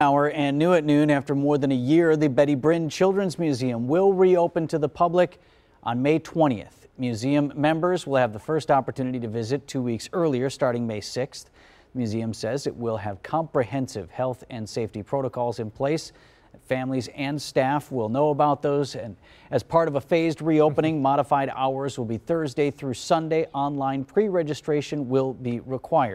hour and new at noon after more than a year the Betty Bryn Children's Museum will reopen to the public on May 20th. Museum members will have the first opportunity to visit two weeks earlier starting May 6th. The museum says it will have comprehensive health and safety protocols in place. Families and staff will know about those and as part of a phased reopening mm-hmm. modified hours will be Thursday through Sunday. Online pre-registration will be required.